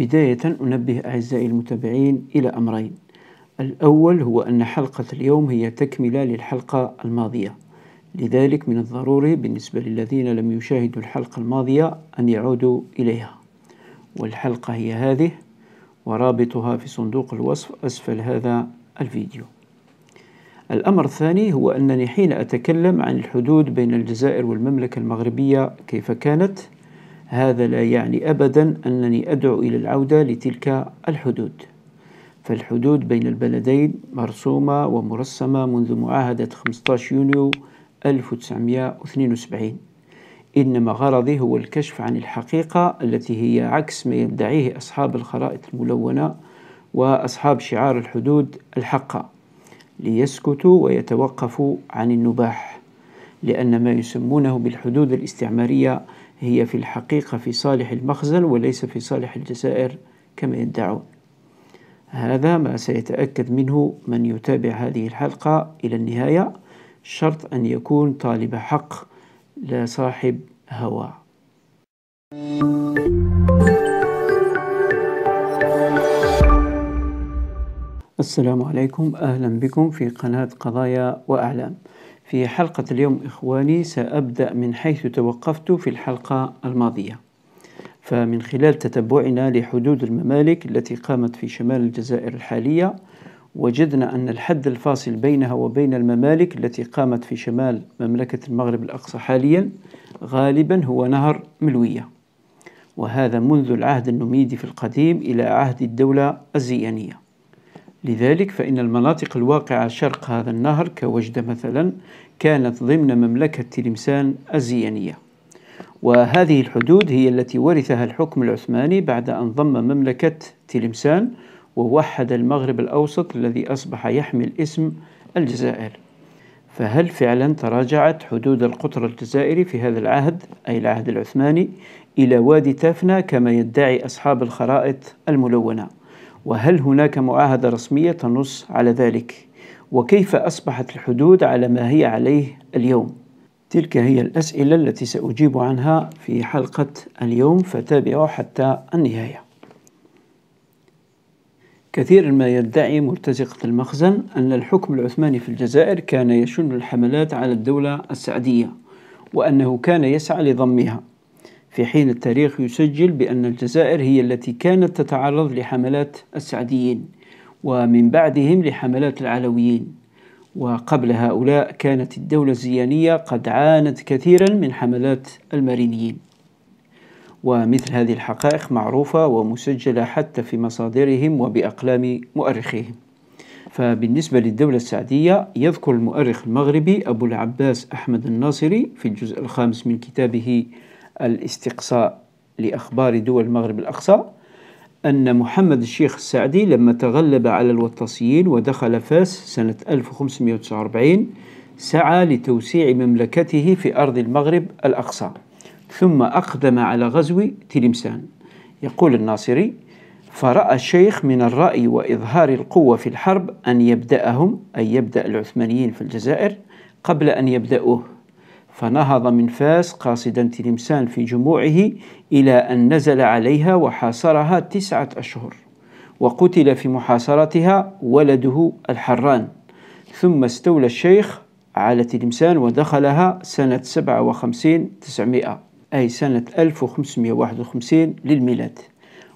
بداية أنبه أعزائي المتابعين إلى أمرين الأول هو أن حلقة اليوم هي تكملة للحلقة الماضية لذلك من الضروري بالنسبة للذين لم يشاهدوا الحلقة الماضية أن يعودوا إليها والحلقة هي هذه ورابطها في صندوق الوصف أسفل هذا الفيديو الأمر الثاني هو أنني حين أتكلم عن الحدود بين الجزائر والمملكة المغربية كيف كانت هذا لا يعني أبدا أنني أدعو إلى العودة لتلك الحدود فالحدود بين البلدين مرسومة ومرسمة منذ معاهدة 15 يونيو 1972 إنما غرضي هو الكشف عن الحقيقة التي هي عكس ما يدعيه أصحاب الخرائط الملونة وأصحاب شعار الحدود الحقة ليسكتوا ويتوقفوا عن النباح لأن ما يسمونه بالحدود الاستعمارية هي في الحقيقة في صالح المخزن وليس في صالح الجزائر كما يدعون هذا ما سيتأكد منه من يتابع هذه الحلقة إلى النهاية شرط أن يكون طالب حق لا صاحب هوى السلام عليكم أهلا بكم في قناة قضايا وأعلام في حلقة اليوم إخواني سأبدأ من حيث توقفت في الحلقة الماضية فمن خلال تتبعنا لحدود الممالك التي قامت في شمال الجزائر الحالية وجدنا أن الحد الفاصل بينها وبين الممالك التي قامت في شمال مملكة المغرب الأقصى حاليا غالبا هو نهر ملوية وهذا منذ العهد النميدي في القديم إلى عهد الدولة الزيانية لذلك فإن المناطق الواقعة شرق هذا النهر كوجدة مثلا كانت ضمن مملكة تلمسان الزيانية وهذه الحدود هي التي ورثها الحكم العثماني بعد أن ضم مملكة تلمسان ووحد المغرب الأوسط الذي أصبح يحمل اسم الجزائر فهل فعلا تراجعت حدود القطر الجزائري في هذا العهد أي العهد العثماني إلى وادي تافنا كما يدعي أصحاب الخرائط الملونة وهل هناك معاهدة رسمية تنص على ذلك؟ وكيف أصبحت الحدود على ما هي عليه اليوم؟ تلك هي الأسئلة التي سأجيب عنها في حلقة اليوم فتابعوا حتى النهاية. كثيرا ما يدعي مرتزقة المخزن أن الحكم العثماني في الجزائر كان يشن الحملات على الدولة السعدية وأنه كان يسعى لضمها في حين التاريخ يسجل بأن الجزائر هي التي كانت تتعرض لحملات السعديين ومن بعدهم لحملات العلويين وقبل هؤلاء كانت الدولة الزيانية قد عانت كثيرا من حملات المارينيين ومثل هذه الحقائق معروفة ومسجلة حتى في مصادرهم وبأقلام مؤرخيهم فبالنسبة للدولة السعدية يذكر المؤرخ المغربي أبو العباس أحمد الناصري في الجزء الخامس من كتابه الاستقصاء لأخبار دول المغرب الأقصى أن محمد الشيخ السعدي لما تغلب على الوطاسيين ودخل فاس سنة 1549 سعى لتوسيع مملكته في أرض المغرب الأقصى ثم أقدم على غزو تلمسان يقول الناصري فرأى الشيخ من الرأي وإظهار القوة في الحرب أن يبدأهم أي يبدأ العثمانيين في الجزائر قبل أن يبدأوه فنهض من فاس قاصدا تلمسان في جموعه إلى أن نزل عليها وحاصرها تسعة أشهر وقتل في محاصرتها ولده الحران ثم استولى الشيخ على تلمسان ودخلها سنة 57 900 أي سنة 1551 للميلاد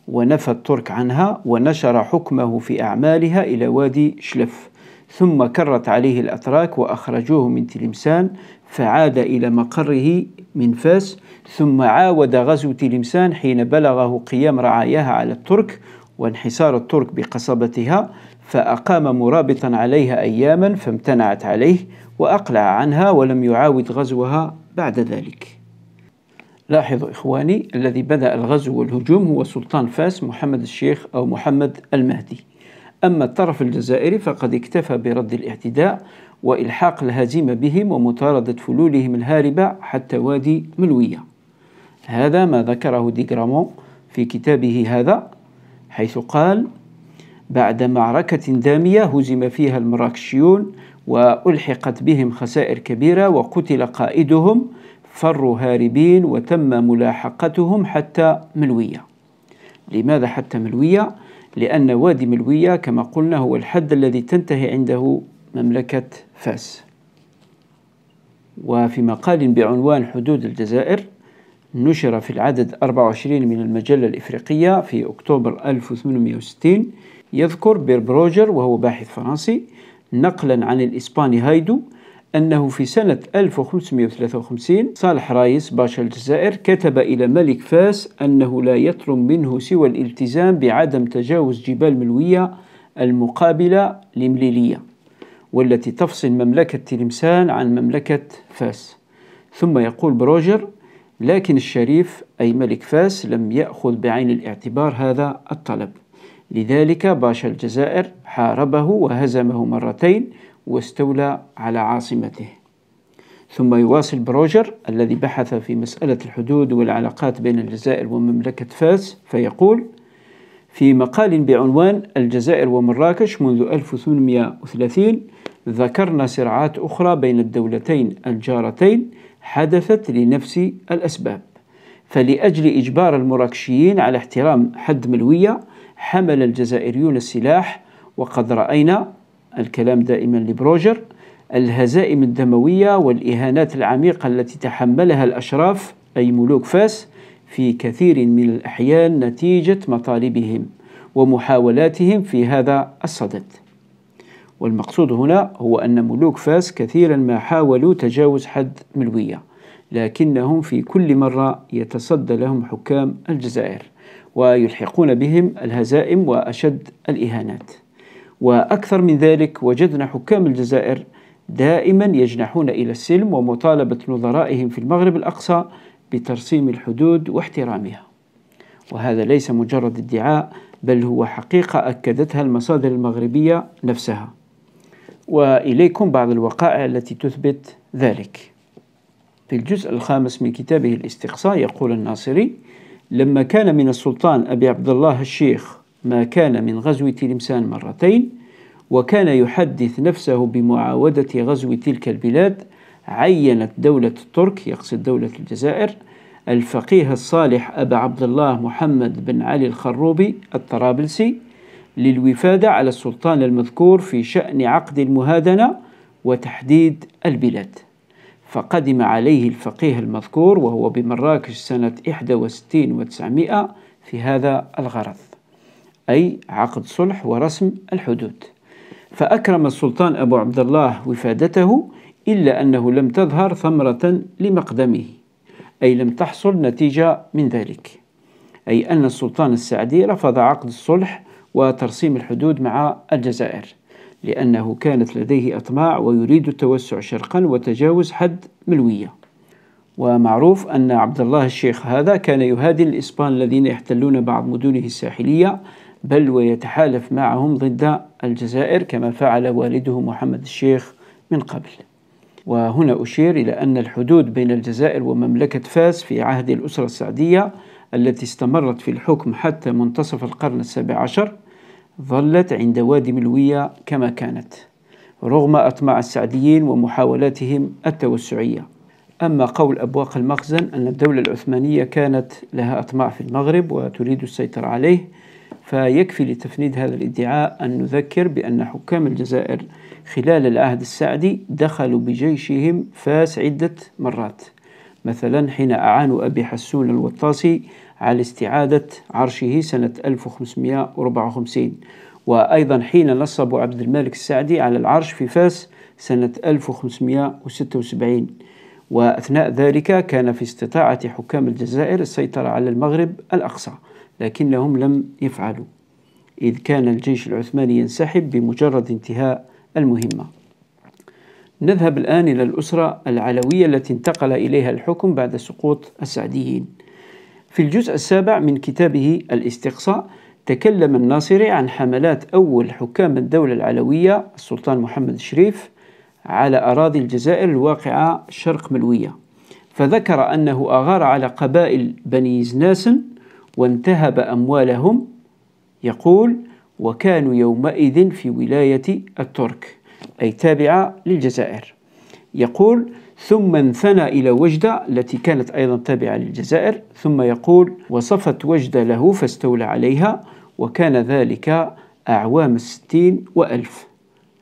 ونفى الترك عنها ونشر حكمه في أعمالها إلى وادي شلف ثم كرت عليه الأتراك وأخرجوه من تلمسان فعاد إلى مقره من فاس ثم عاود غزو تلمسان حين بلغه قيام رعاياها على الترك وانحسار الترك بقصبتها فأقام مرابطا عليها أياما فامتنعت عليه وأقلع عنها ولم يعاود غزوها بعد ذلك لاحظوا إخواني الذي بدأ الغزو والهجوم هو سلطان فاس محمد الشيخ أو محمد المهدي أما الطرف الجزائري فقد اكتفى برد الاعتداء وإلحاق الهزيمة بهم ومطاردة فلولهم الهاربة حتى وادي ملوية هذا ما ذكره ديغرامون في كتابه هذا حيث قال بعد معركة دامية هزم فيها المراكشيون وألحقت بهم خسائر كبيرة وقتل قائدهم فروا هاربين وتم ملاحقتهم حتى ملوية لماذا حتى ملوية؟ لأن وادي ملوية كما قلنا هو الحد الذي تنتهي عنده مملكة فاس وفي مقال بعنوان حدود الجزائر نشر في العدد 24 من المجلة الإفريقية في أكتوبر 1860 يذكر بيربروجر وهو باحث فرنسي نقلا عن الإسباني هايدو أنه في سنة 1553 صالح رايس باشا الجزائر كتب إلى ملك فاس أنه لا يطلب منه سوى الالتزام بعدم تجاوز جبال ملوية المقابلة لمليلية والتي تفصل مملكة تلمسان عن مملكة فاس ثم يقول بروجر لكن الشريف أي ملك فاس لم يأخذ بعين الاعتبار هذا الطلب لذلك باشا الجزائر حاربه وهزمه مرتين واستولى على عاصمته ثم يواصل بروجر الذي بحث في مسألة الحدود والعلاقات بين الجزائر ومملكة فاس فيقول في مقال بعنوان الجزائر ومراكش منذ 1830 ذكرنا صراعات أخرى بين الدولتين الجارتين حدثت لنفس الأسباب فلأجل إجبار المراكشيين على احترام حد ملوية حمل الجزائريون السلاح وقد رأينا الكلام دائما لبروجر الهزائم الدموية والإهانات العميقة التي تحملها الأشراف أي ملوك فاس في كثير من الأحيان نتيجة مطالبهم ومحاولاتهم في هذا الصدد والمقصود هنا هو أن ملوك فاس كثيرا ما حاولوا تجاوز حد ملوية لكنهم في كل مرة يتصدى لهم حكام الجزائر ويلحقون بهم الهزائم وأشد الإهانات وأكثر من ذلك وجدنا حكام الجزائر دائما يجنحون إلى السلم ومطالبة نظرائهم في المغرب الأقصى بترسيم الحدود واحترامها وهذا ليس مجرد ادعاء بل هو حقيقة أكدتها المصادر المغربية نفسها وإليكم بعض الوقائع التي تثبت ذلك في الجزء الخامس من كتابه الاستقصاء يقول الناصري لما كان من السلطان أبي عبد الله الشيخ ما كان من غزو تلمسان مرتين وكان يحدث نفسه بمعاودة غزو تلك البلاد عينت دولة الترك يقصد دولة الجزائر الفقيه الصالح أبا عبد الله محمد بن علي الخروبي الطرابلسي للوفادة على السلطان المذكور في شأن عقد المهادنة وتحديد البلاد فقدم عليه الفقيه المذكور وهو بمراكش سنة 61 و900 في هذا الغرض أي عقد صلح ورسم الحدود فأكرم السلطان أبو عبد الله وفادته إلا أنه لم تظهر ثمرة لمقدمه أي لم تحصل نتيجة من ذلك أي أن السلطان السعدي رفض عقد الصلح وترسيم الحدود مع الجزائر لأنه كانت لديه أطماع ويريد التوسع شرقا وتجاوز حد ملوية ومعروف أن عبد الله الشيخ هذا كان يهادي الإسبان الذين يحتلون بعض مدنه الساحلية بل ويتحالف معهم ضد الجزائر كما فعل والده محمد الشيخ من قبل وهنا أشير إلى أن الحدود بين الجزائر ومملكة فاس في عهد الأسرة السعدية التي استمرت في الحكم حتى منتصف القرن السابع عشر ظلت عند وادي ملوية كما كانت رغم أطماع السعديين ومحاولاتهم التوسعية أما قول أبواق المخزن أن الدولة العثمانية كانت لها أطماع في المغرب وتريد السيطرة عليه فيكفي لتفنيد هذا الادعاء أن نذكر بأن حكام الجزائر خلال العهد السعدي دخلوا بجيشهم فاس عدة مرات مثلا حين أعان أبي حسون الوطاسي على استعادة عرشه سنة 1554 وأيضا حين نصب عبد الملك السعدي على العرش في فاس سنة 1576 وأثناء ذلك كان في استطاعة حكام الجزائر السيطرة على المغرب الأقصى لكنهم لم يفعلوا إذ كان الجيش العثماني ينسحب بمجرد انتهاء المهمة نذهب الآن إلى الأسرة العلوية التي انتقل إليها الحكم بعد سقوط السعديين في الجزء السابع من كتابه الاستقصاء تكلم الناصري عن حملات أول حكام الدولة العلوية السلطان محمد الشريف على أراضي الجزائر الواقعة شرق ملوية فذكر أنه أغار على قبائل بني زناسن وانتهب أموالهم يقول وكانوا يومئذ في ولاية الترك أي تابعة للجزائر يقول ثم انثنى إلى وجدة التي كانت أيضا تابعة للجزائر ثم يقول وصفت وجدة له فاستولى عليها وكان ذلك أعوام الستين وألف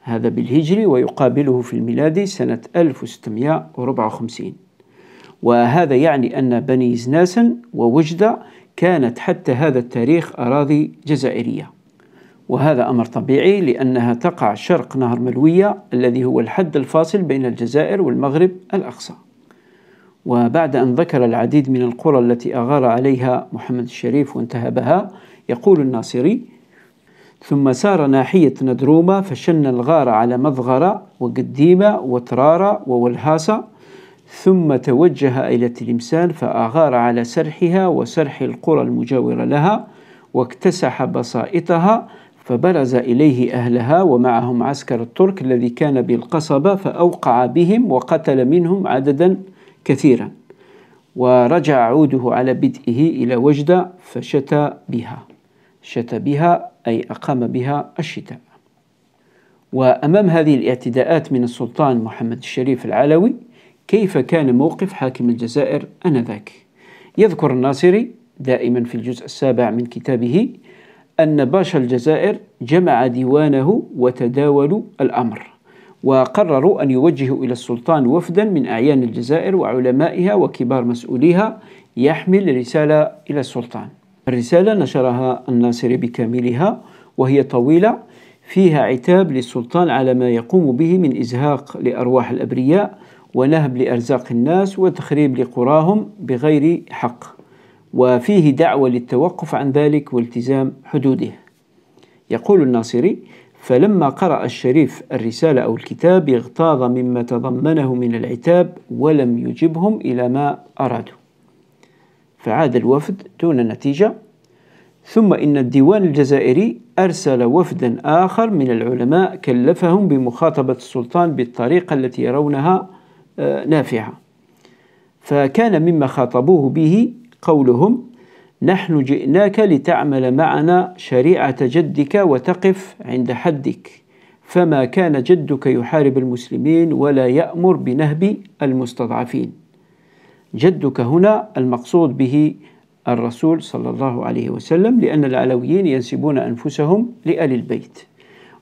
هذا بالهجري ويقابله في الميلاد سنة 1654 وهذا يعني أن بني زناسن ووجدة كانت حتى هذا التاريخ أراضي جزائرية وهذا أمر طبيعي لأنها تقع شرق نهر ملوية الذي هو الحد الفاصل بين الجزائر والمغرب الأقصى وبعد أن ذكر العديد من القرى التي أغار عليها محمد الشريف وانتهبها يقول الناصري ثم سار ناحية ندرومة فشن الغار على مضغرة وقديمة وترارة وولهاسة ثم توجه إلى تلمسان فأغار على سرحها وسرح القرى المجاورة لها واكتسح بسائطها فبرز إليه أهلها ومعهم عسكر الترك الذي كان بالقصبة فأوقع بهم وقتل منهم عددا كثيرا ورجع عوده على بدئه إلى وجدة فشتى بها شتى بها أي أقام بها الشتاء وأمام هذه الاعتداءات من السلطان محمد الشريف العلوي كيف كان موقف حاكم الجزائر آنذاك يذكر الناصري دائما في الجزء السابع من كتابه أن باشا الجزائر جمع ديوانه وتداولوا الأمر وقرروا أن يوجهوا إلى السلطان وفدا من أعيان الجزائر وعلمائها وكبار مسؤوليها يحمل رسالة إلى السلطان الرسالة نشرها الناصري بكاملها وهي طويلة فيها عتاب للسلطان على ما يقوم به من إزهاق لأرواح الأبرياء ونهب لأرزاق الناس وتخريب لقراهم بغير حق وفيه دعوة للتوقف عن ذلك والتزام حدوده يقول الناصري فلما قرأ الشريف الرسالة أو الكتاب اغتاظ مما تضمنه من العتاب ولم يجبهم إلى ما أرادوا فعاد الوفد دون نتيجة ثم إن الديوان الجزائري أرسل وفدا آخر من العلماء كلفهم بمخاطبة السلطان بالطريقة التي يرونها آه، نافعة فكان مما خاطبوه به قولهم نحن جئناك لتعمل معنا شريعة جدك وتقف عند حدك فما كان جدك يحارب المسلمين ولا يأمر بنهب المستضعفين جدك هنا المقصود به الرسول صلى الله عليه وسلم لأن العلويين ينسبون أنفسهم لآل البيت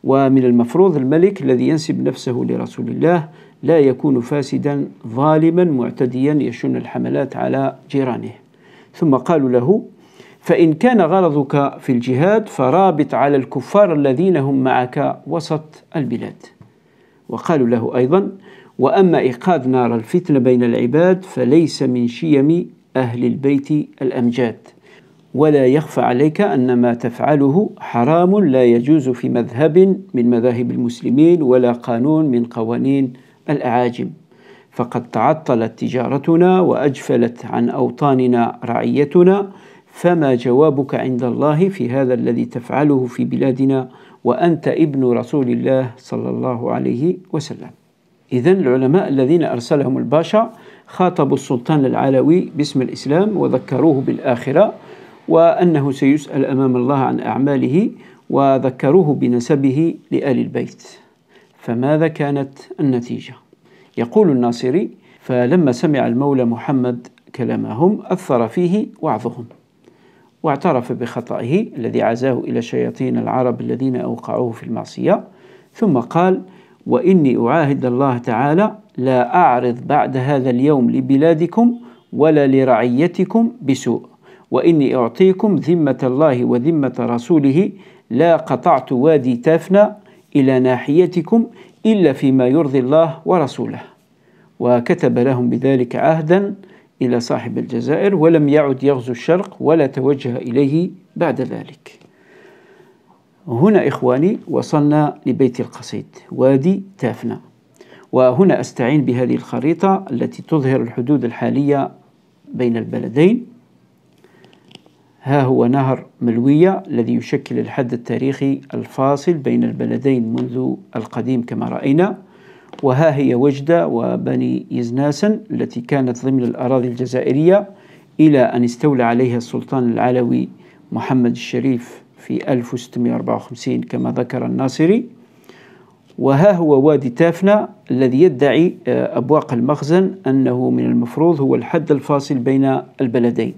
ومن المفروض الملك الذي ينسب نفسه لرسول الله لا يكون فاسدا ظالما معتديا يشن الحملات على جيرانه ثم قالوا له فإن كان غرضك في الجهاد فرابط على الكفار الذين هم معك وسط البلاد وقالوا له أيضا وأما إيقاد نار الفتنة بين العباد فليس من شيم أهل البيت الأمجاد ولا يخفى عليك أن ما تفعله حرام لا يجوز في مذهب من مذاهب المسلمين ولا قانون من قوانين الأعاجم فقد تعطلت تجارتنا واجفلت عن اوطاننا رعيتنا فما جوابك عند الله في هذا الذي تفعله في بلادنا وانت ابن رسول الله صلى الله عليه وسلم. اذا العلماء الذين ارسلهم الباشا خاطبوا السلطان العلوي باسم الاسلام وذكروه بالاخره وانه سيسال امام الله عن اعماله وذكروه بنسبه لال البيت. فماذا كانت النتيجه؟ يقول الناصري فلما سمع المولى محمد كلامهم أثر فيه وعظهم واعترف بخطئه الذي عزاه إلى شياطين العرب الذين أوقعوه في المعصية ثم قال وإني أعاهد الله تعالى لا أعرض بعد هذا اليوم لبلادكم ولا لرعيتكم بسوء وإني أعطيكم ذمة الله وذمة رسوله لا قطعت وادي تافنا إلى ناحيتكم إلا فيما يرضي الله ورسوله وكتب لهم بذلك عهدا إلى صاحب الجزائر ولم يعد يغزو الشرق ولا توجه إليه بعد ذلك هنا إخواني وصلنا لبيت القصيد وادي تافنا وهنا أستعين بهذه الخريطة التي تظهر الحدود الحالية بين البلدين ها هو نهر ملوية الذي يشكل الحد التاريخي الفاصل بين البلدين منذ القديم كما رأينا وها هي وجدة وبني يزناسن التي كانت ضمن الأراضي الجزائرية إلى أن استولى عليها السلطان العلوي محمد الشريف في 1654 كما ذكر الناصري وها هو وادي تافنا الذي يدعي آه، أبواق المخزن أنه من المفروض هو الحد الفاصل بين البلدين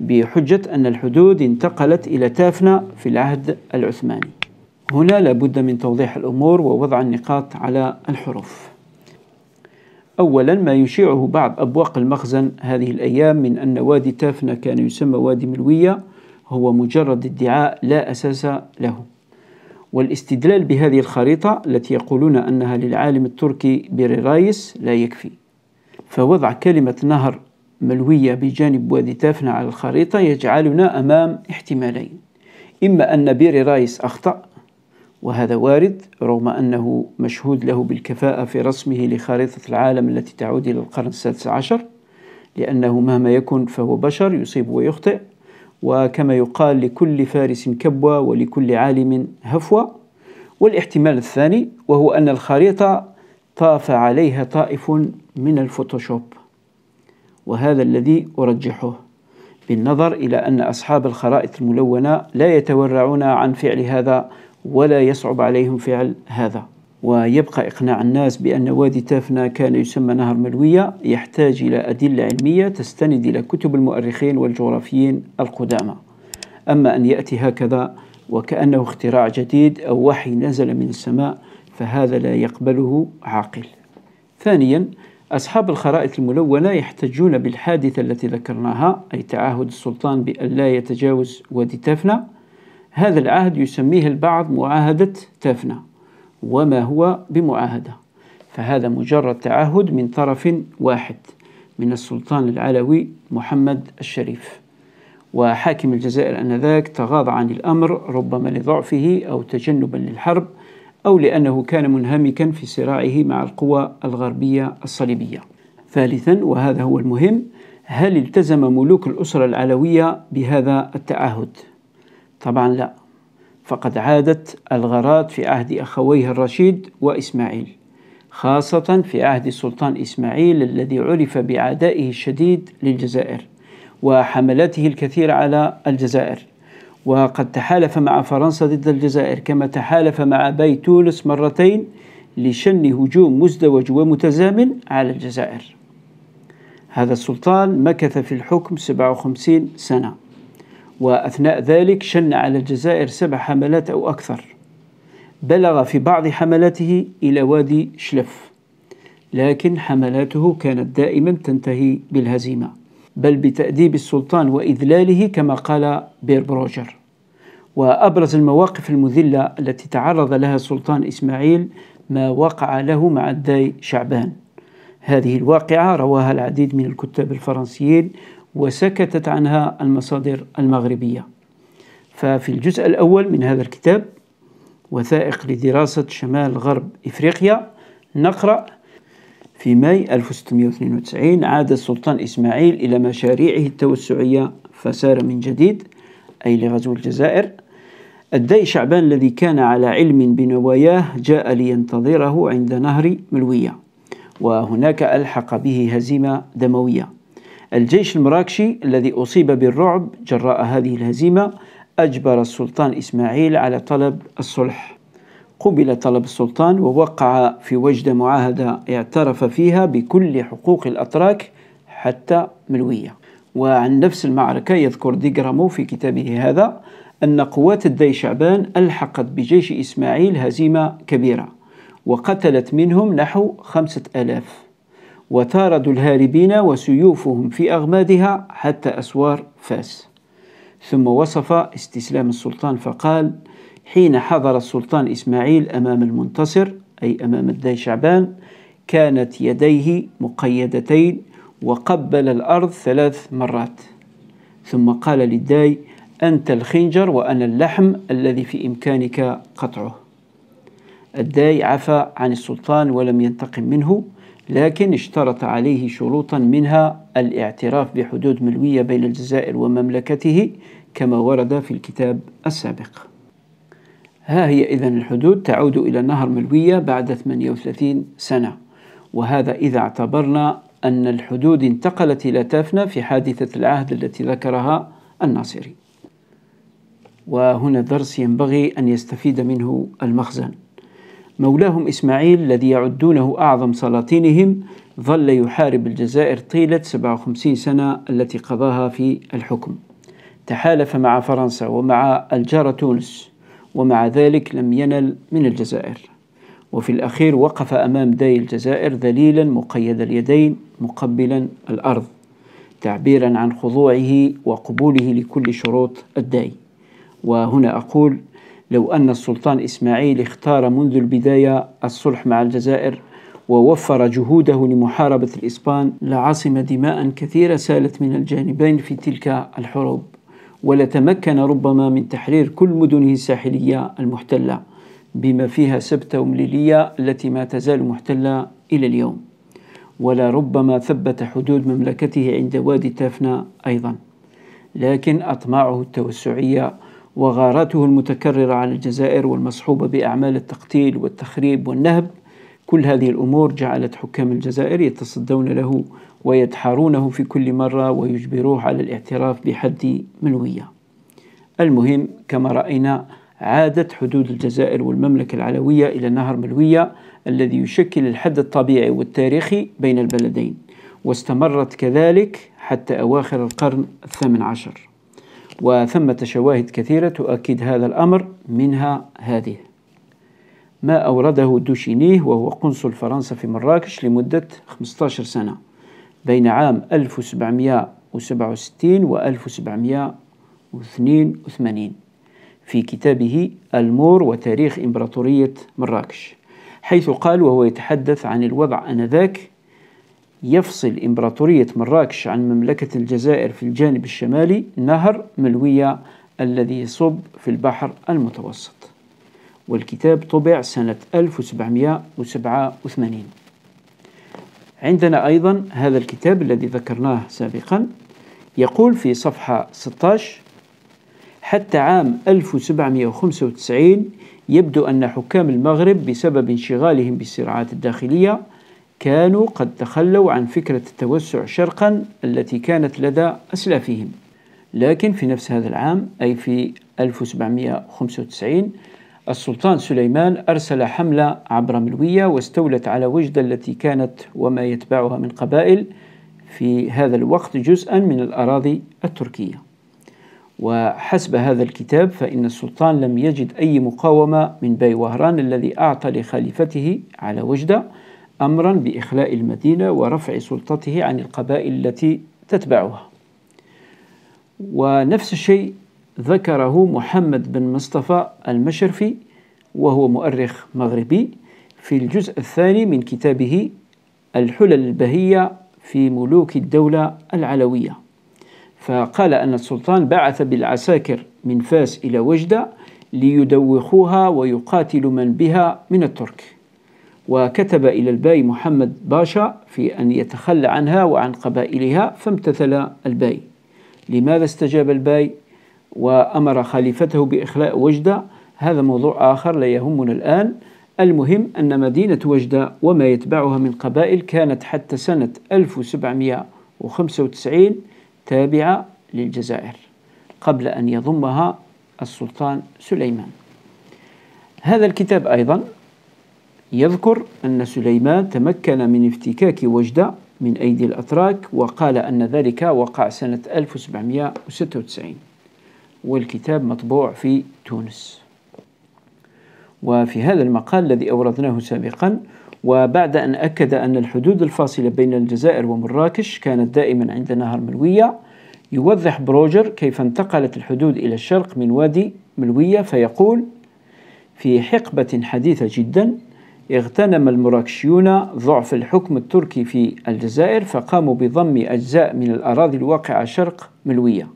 بحجة أن الحدود انتقلت إلى تافنة في العهد العثماني هنا لابد من توضيح الأمور ووضع النقاط على الحروف أولا ما يشيعه بعض أبواق المخزن هذه الأيام من أن وادي تافنة كان يسمى وادي ملوية هو مجرد ادعاء لا أساس له والاستدلال بهذه الخريطة التي يقولون أنها للعالم التركي بيري رايس لا يكفي فوضع كلمة نهر ملوية بجانب وادي تافنة على الخريطة يجعلنا أمام احتمالين إما أن بيري رايس أخطأ وهذا وارد رغم أنه مشهود له بالكفاءة في رسمه لخريطة العالم التي تعود إلى القرن السادس عشر لأنه مهما يكن فهو بشر يصيب ويخطئ وكما يقال لكل فارس كبوة ولكل عالم هفوة والاحتمال الثاني وهو أن الخريطة طاف عليها طائف من الفوتوشوب وهذا الذي أرجحه بالنظر إلى أن أصحاب الخرائط الملونة لا يتورعون عن فعل هذا ولا يصعب عليهم فعل هذا ويبقى إقناع الناس بأن وادي تافنا كان يسمى نهر ملوية يحتاج إلى أدلة علمية تستند إلى كتب المؤرخين والجغرافيين القدامى أما أن يأتي هكذا وكأنه اختراع جديد أو وحي نزل من السماء فهذا لا يقبله عاقل ثانيا أصحاب الخرائط الملونة يحتجون بالحادثة التي ذكرناها أي تعهد السلطان بأن لا يتجاوز وادي تافنة هذا العهد يسميه البعض معاهدة تافنة وما هو بمعاهدة فهذا مجرد تعهد من طرف واحد من السلطان العلوي محمد الشريف وحاكم الجزائر آنذاك تغاضى عن الأمر ربما لضعفه أو تجنبا للحرب أو لأنه كان منهمكا في صراعه مع القوى الغربية الصليبية ثالثا وهذا هو المهم هل التزم ملوك الأسرة العلوية بهذا التعهد؟ طبعا لا فقد عادت الغارات في عهد أخويه الرشيد وإسماعيل خاصة في عهد السلطان إسماعيل الذي عرف بعدائه الشديد للجزائر وحملاته الكثير على الجزائر وقد تحالف مع فرنسا ضد الجزائر كما تحالف مع باي تونس مرتين لشن هجوم مزدوج ومتزامن على الجزائر هذا السلطان مكث في الحكم 57 سنة وأثناء ذلك شن على الجزائر سبع حملات أو أكثر بلغ في بعض حملاته إلى وادي شلف لكن حملاته كانت دائما تنتهي بالهزيمه بل بتأديب السلطان وإذلاله كما قال بير بروجر وأبرز المواقف المذلة التي تعرض لها السلطان إسماعيل ما وقع له مع الداي شعبان هذه الواقعة رواها العديد من الكتاب الفرنسيين وسكتت عنها المصادر المغربية ففي الجزء الأول من هذا الكتاب وثائق لدراسة شمال غرب إفريقيا نقرأ في ماي 1692 عاد السلطان إسماعيل إلى مشاريعه التوسعية فسار من جديد أي لغزو الجزائر الداي شعبان الذي كان على علم بنواياه جاء لينتظره عند نهر ملوية وهناك ألحق به هزيمة دموية الجيش المراكشي الذي أصيب بالرعب جراء هذه الهزيمة أجبر السلطان إسماعيل على طلب الصلح قبل طلب السلطان ووقع في وجدة معاهدة اعترف فيها بكل حقوق الأتراك حتى ملوية وعن نفس المعركة يذكر ديغرامو في كتابه هذا أن قوات الدي شعبان ألحقت بجيش إسماعيل هزيمة كبيرة وقتلت منهم نحو خمسة ألاف وتاردوا الهاربين وسيوفهم في أغمادها حتى أسوار فاس ثم وصف استسلام السلطان فقال حين حضر السلطان إسماعيل أمام المنتصر أي أمام الداي شعبان كانت يديه مقيدتين وقبل الأرض ثلاث مرات ثم قال للداي أنت الخنجر وأنا اللحم الذي في إمكانك قطعه الداي عفى عن السلطان ولم ينتقم منه لكن اشترط عليه شروطا منها الاعتراف بحدود ملوية بين الجزائر ومملكته كما ورد في الكتاب السابق ها هي إذا الحدود تعود إلى نهر ملوية بعد 38 سنة وهذا إذا اعتبرنا أن الحدود انتقلت إلى تافنة في حادثة العهد التي ذكرها الناصري وهنا درس ينبغي أن يستفيد منه المخزن مولاهم إسماعيل الذي يعدونه أعظم سلاطينهم ظل يحارب الجزائر طيلة 57 سنة التي قضاها في الحكم تحالف مع فرنسا ومع الجارة تونس ومع ذلك لم ينل من الجزائر وفي الأخير وقف أمام داي الجزائر ذليلا مقيد اليدين مقبلا الأرض تعبيرا عن خضوعه وقبوله لكل شروط الداي وهنا أقول لو أن السلطان إسماعيل اختار منذ البداية الصلح مع الجزائر ووفر جهوده لمحاربة الإسبان لعصم دماء كثيرة سالت من الجانبين في تلك الحروب ولتمكن ربما من تحرير كل مدنه الساحلية المحتلة بما فيها سبتة ومليلية التي ما تزال محتلة إلى اليوم ولربما ثبت حدود مملكته عند وادي تافنا أيضا لكن أطماعه التوسعية وغاراته المتكررة على الجزائر والمصحوبة بأعمال التقتيل والتخريب والنهب كل هذه الأمور جعلت حكام الجزائر يتصدون له ويدحرونه في كل مرة ويجبروه على الاعتراف بحد ملوية المهم كما رأينا عادت حدود الجزائر والمملكة العلوية إلى نهر ملوية الذي يشكل الحد الطبيعي والتاريخي بين البلدين واستمرت كذلك حتى أواخر القرن الثامن عشر وثمة شواهد كثيرة تؤكد هذا الأمر منها هذه ما أورده دوشينيه وهو قنصل فرنسا في مراكش لمدة 15 سنة بين عام 1767 و 1782 في كتابه المور وتاريخ إمبراطورية مراكش حيث قال وهو يتحدث عن الوضع آنذاك يفصل إمبراطورية مراكش عن مملكة الجزائر في الجانب الشمالي نهر ملوية الذي يصب في البحر المتوسط والكتاب طبع سنة 1787 عندنا أيضا هذا الكتاب الذي ذكرناه سابقا يقول في صفحة 16 حتى عام 1795 يبدو أن حكام المغرب بسبب انشغالهم بالصراعات الداخلية كانوا قد تخلوا عن فكرة التوسع شرقا التي كانت لدى أسلافهم لكن في نفس هذا العام أي في 1795 السلطان سليمان أرسل حملة عبر ملوية واستولت على وجدة التي كانت وما يتبعها من قبائل في هذا الوقت جزءا من الأراضي التركية وحسب هذا الكتاب فإن السلطان لم يجد أي مقاومة من باي وهران الذي أعطى لخليفته على وجدة أمرا بإخلاء المدينة ورفع سلطته عن القبائل التي تتبعها ونفس الشيء ذكره محمد بن مصطفى المشرفي وهو مؤرخ مغربي في الجزء الثاني من كتابه الحلل البهية في ملوك الدولة العلوية فقال أن السلطان بعث بالعساكر من فاس إلى وجدة ليدوخوها ويقاتل من بها من الترك وكتب إلى الباي محمد باشا في أن يتخلى عنها وعن قبائلها فامتثل الباي لماذا استجاب الباي وأمر خليفته بإخلاء وجدة هذا موضوع آخر لا يهمنا الآن المهم أن مدينة وجدة وما يتبعها من قبائل كانت حتى سنة 1795 تابعة للجزائر قبل أن يضمها السلطان سليمان هذا الكتاب أيضا يذكر أن سليمان تمكن من افتكاك وجدة من أيدي الأتراك وقال أن ذلك وقع سنة 1796 والكتاب مطبوع في تونس وفي هذا المقال الذي أوردناه سابقا وبعد أن أكد أن الحدود الفاصلة بين الجزائر ومراكش كانت دائما عند نهر ملوية يوضح بروجر كيف انتقلت الحدود إلى الشرق من وادي ملوية فيقول في حقبة حديثة جدا اغتنم المراكشيون ضعف الحكم التركي في الجزائر فقاموا بضم أجزاء من الأراضي الواقعة شرق ملوية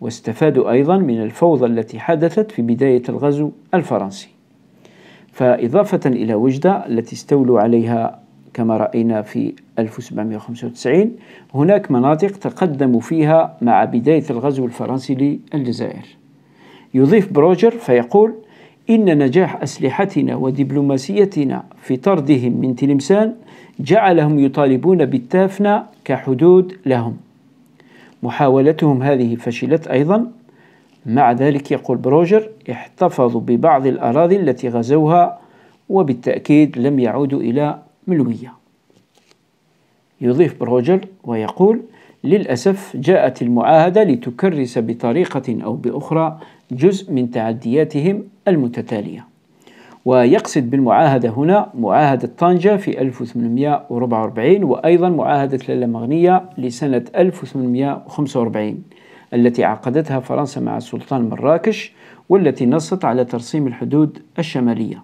واستفادوا أيضا من الفوضى التي حدثت في بداية الغزو الفرنسي فإضافة إلى وجدة التي استولوا عليها كما رأينا في 1795 هناك مناطق تقدموا فيها مع بداية الغزو الفرنسي للجزائر يضيف بروجر فيقول إن نجاح أسلحتنا ودبلوماسيتنا في طردهم من تلمسان جعلهم يطالبون بالتافنة كحدود لهم محاولتهم هذه فشلت أيضا مع ذلك يقول بروجر احتفظوا ببعض الأراضي التي غزوها وبالتأكيد لم يعودوا إلى ملوية يضيف بروجر ويقول للأسف جاءت المعاهدة لتكرس بطريقة أو بأخرى جزء من تعدياتهم المتتالية ويقصد بالمعاهدة هنا معاهدة طنجة في 1844 وأيضا معاهدة مغنية لسنة 1845 التي عقدتها فرنسا مع السلطان مراكش والتي نصت على ترسيم الحدود الشمالية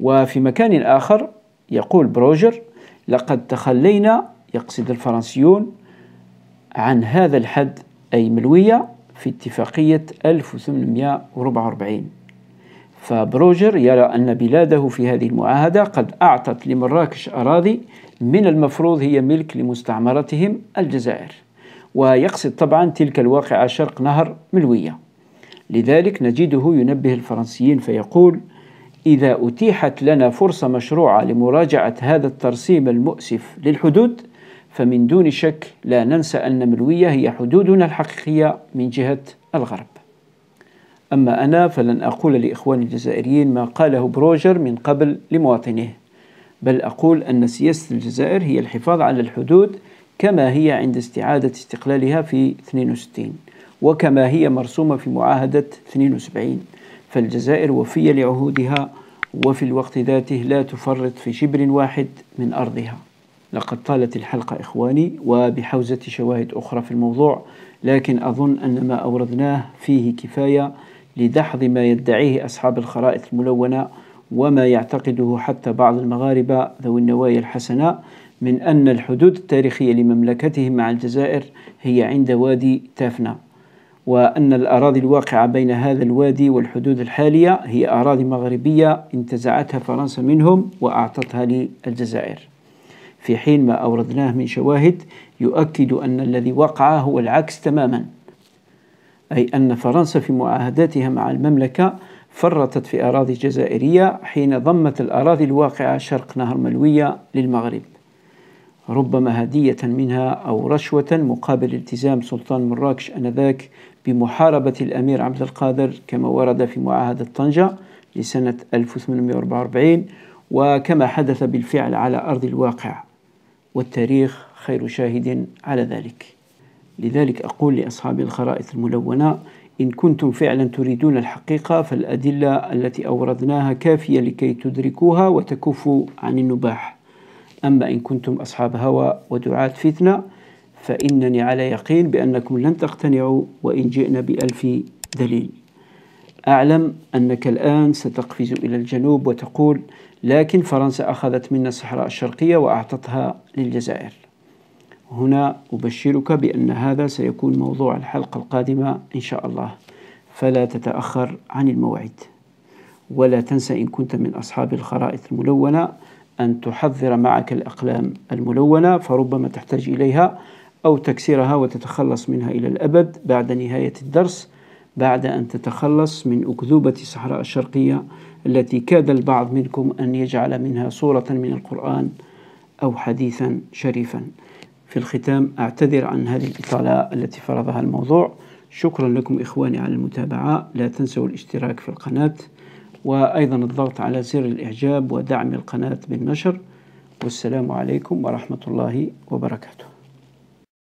وفي مكان آخر يقول بروجر لقد تخلينا يقصد الفرنسيون عن هذا الحد أي ملوية في اتفاقية 1844 فبروجر يرى أن بلاده في هذه المعاهدة قد أعطت لمراكش أراضي من المفروض هي ملك لمستعمرتهم الجزائر ويقصد طبعا تلك الواقعة شرق نهر ملوية لذلك نجده ينبه الفرنسيين فيقول إذا أتيحت لنا فرصة مشروعة لمراجعة هذا الترسيم المؤسف للحدود فمن دون شك لا ننسى أن ملوية هي حدودنا الحقيقية من جهة الغرب أما أنا فلن أقول لإخواني الجزائريين ما قاله بروجر من قبل لمواطنيه بل أقول أن سياسة الجزائر هي الحفاظ على الحدود كما هي عند استعادة استقلالها في 62 وكما هي مرسومة في معاهدة 72 فالجزائر وفية لعهودها وفي الوقت ذاته لا تفرط في شبر واحد من أرضها لقد طالت الحلقة إخواني وبحوزة شواهد أخرى في الموضوع لكن أظن أن ما أوردناه فيه كفاية لدحض ما يدعيه أصحاب الخرائط الملونة وما يعتقده حتى بعض المغاربة ذوي النوايا الحسنة من أن الحدود التاريخية لمملكتهم مع الجزائر هي عند وادي تافنا وأن الأراضي الواقعة بين هذا الوادي والحدود الحالية هي أراضي مغربية انتزعتها فرنسا منهم وأعطتها للجزائر في حين ما أوردناه من شواهد يؤكد أن الذي وقع هو العكس تماماً أي أن فرنسا في معاهداتها مع المملكة فرطت في أراضي جزائرية حين ضمت الأراضي الواقعة شرق نهر ملوية للمغرب ربما هدية منها أو رشوة مقابل التزام سلطان مراكش أنذاك بمحاربة الأمير عبد القادر كما ورد في معاهدة طنجة لسنة 1844 وكما حدث بالفعل على أرض الواقع والتاريخ خير شاهد على ذلك لذلك أقول لأصحاب الخرائط الملونة إن كنتم فعلا تريدون الحقيقة فالأدلة التي أوردناها كافية لكي تدركوها وتكفوا عن النباح أما إن كنتم أصحاب هوى ودعاة فتنة فإنني على يقين بأنكم لن تقتنعوا وإن جئنا بألف دليل أعلم أنك الآن ستقفز إلى الجنوب وتقول لكن فرنسا أخذت منا الصحراء الشرقية وأعطتها للجزائر هنا أبشرك بأن هذا سيكون موضوع الحلقة القادمة إن شاء الله فلا تتأخر عن الموعد ولا تنسى إن كنت من أصحاب الخرائط الملونة أن تحضر معك الأقلام الملونة فربما تحتاج إليها أو تكسرها وتتخلص منها إلى الأبد بعد نهاية الدرس بعد أن تتخلص من أكذوبة الصحراء الشرقية التي كاد البعض منكم أن يجعل منها صورة من القرآن أو حديثا شريفا في الختام أعتذر عن هذه الإطالة التي فرضها الموضوع شكرا لكم إخواني على المتابعة لا تنسوا الاشتراك في القناة وأيضا الضغط على زر الإعجاب ودعم القناة بالنشر والسلام عليكم ورحمة الله وبركاته